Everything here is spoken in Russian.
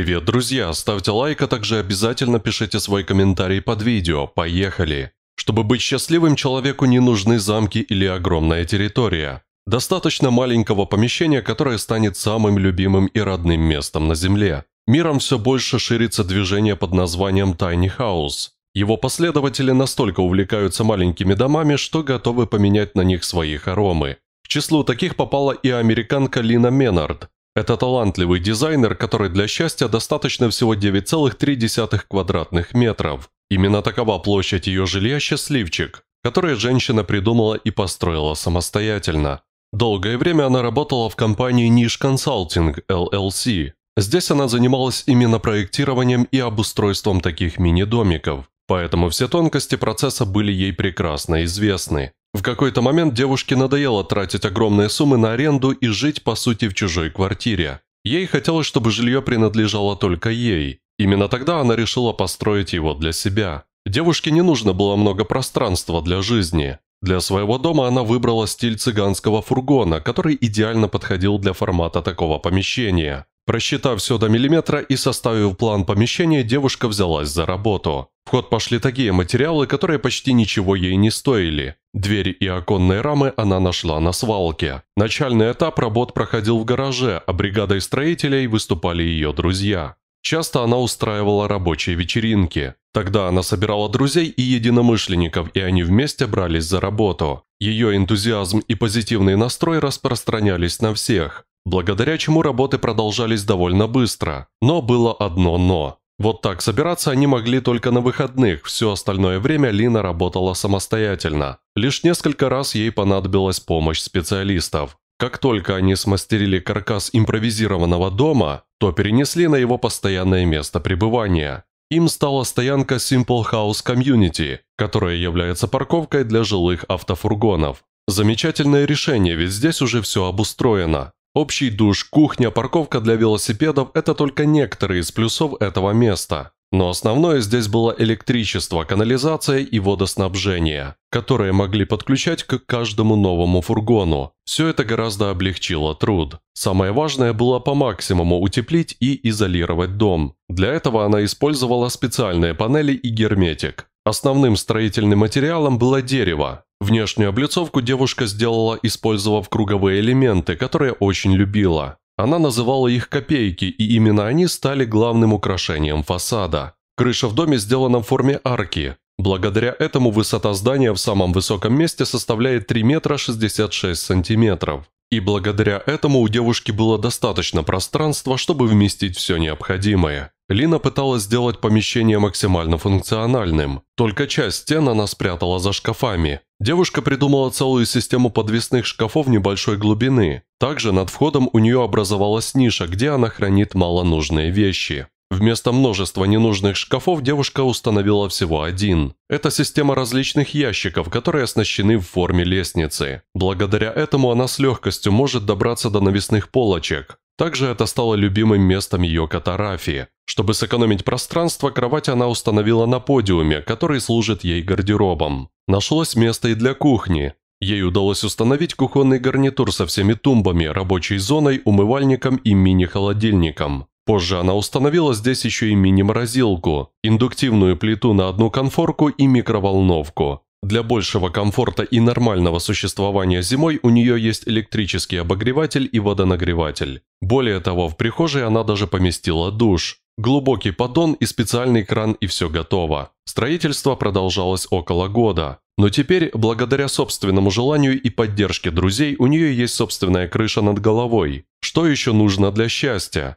Привет, друзья! Ставьте лайк, а также обязательно пишите свой комментарий под видео. Поехали! Чтобы быть счастливым, человеку не нужны замки или огромная территория. Достаточно маленького помещения, которое станет самым любимым и родным местом на Земле. Миром все больше ширится движение под названием Tiny House. Его последователи настолько увлекаются маленькими домами, что готовы поменять на них свои хоромы. К числу таких попала и американка Лина Меннард, это талантливый дизайнер, который для счастья достаточно всего 9,3 квадратных метров. Именно такова площадь ее жилья «Счастливчик», которое женщина придумала и построила самостоятельно. Долгое время она работала в компании Niche Consulting LLC. Здесь она занималась именно проектированием и обустройством таких мини-домиков, поэтому все тонкости процесса были ей прекрасно известны. В какой-то момент девушке надоело тратить огромные суммы на аренду и жить, по сути, в чужой квартире. Ей хотелось, чтобы жилье принадлежало только ей. Именно тогда она решила построить его для себя. Девушке не нужно было много пространства для жизни. Для своего дома она выбрала стиль цыганского фургона, который идеально подходил для формата такого помещения. Просчитав все до миллиметра и составив план помещения, девушка взялась за работу. В ход пошли такие материалы, которые почти ничего ей не стоили. Двери и оконные рамы она нашла на свалке. Начальный этап работ проходил в гараже, а бригадой строителей выступали ее друзья. Часто она устраивала рабочие вечеринки. Тогда она собирала друзей и единомышленников, и они вместе брались за работу. Ее энтузиазм и позитивный настрой распространялись на всех, благодаря чему работы продолжались довольно быстро. Но было одно «но». Вот так собираться они могли только на выходных, все остальное время Лина работала самостоятельно. Лишь несколько раз ей понадобилась помощь специалистов. Как только они смастерили каркас импровизированного дома, то перенесли на его постоянное место пребывания. Им стала стоянка Simple House Community, которая является парковкой для жилых автофургонов. Замечательное решение, ведь здесь уже все обустроено. Общий душ, кухня, парковка для велосипедов – это только некоторые из плюсов этого места. Но основное здесь было электричество, канализация и водоснабжение, которые могли подключать к каждому новому фургону. Все это гораздо облегчило труд. Самое важное было по максимуму утеплить и изолировать дом. Для этого она использовала специальные панели и герметик. Основным строительным материалом было дерево, Внешнюю облицовку девушка сделала, использовав круговые элементы, которые очень любила. Она называла их копейки, и именно они стали главным украшением фасада. Крыша в доме сделана в форме арки. Благодаря этому высота здания в самом высоком месте составляет 3 метра 66 сантиметров. И благодаря этому у девушки было достаточно пространства, чтобы вместить все необходимое. Лина пыталась сделать помещение максимально функциональным. Только часть стен она спрятала за шкафами. Девушка придумала целую систему подвесных шкафов небольшой глубины. Также над входом у нее образовалась ниша, где она хранит малонужные вещи. Вместо множества ненужных шкафов девушка установила всего один. Это система различных ящиков, которые оснащены в форме лестницы. Благодаря этому она с легкостью может добраться до навесных полочек. Также это стало любимым местом ее катарафии. Чтобы сэкономить пространство, кровать она установила на подиуме, который служит ей гардеробом. Нашлось место и для кухни. Ей удалось установить кухонный гарнитур со всеми тумбами, рабочей зоной, умывальником и мини-холодильником. Позже она установила здесь еще и мини-морозилку, индуктивную плиту на одну конфорку и микроволновку. Для большего комфорта и нормального существования зимой у нее есть электрический обогреватель и водонагреватель. Более того, в прихожей она даже поместила душ. Глубокий поддон и специальный кран и все готово. Строительство продолжалось около года. Но теперь, благодаря собственному желанию и поддержке друзей, у нее есть собственная крыша над головой. Что еще нужно для счастья?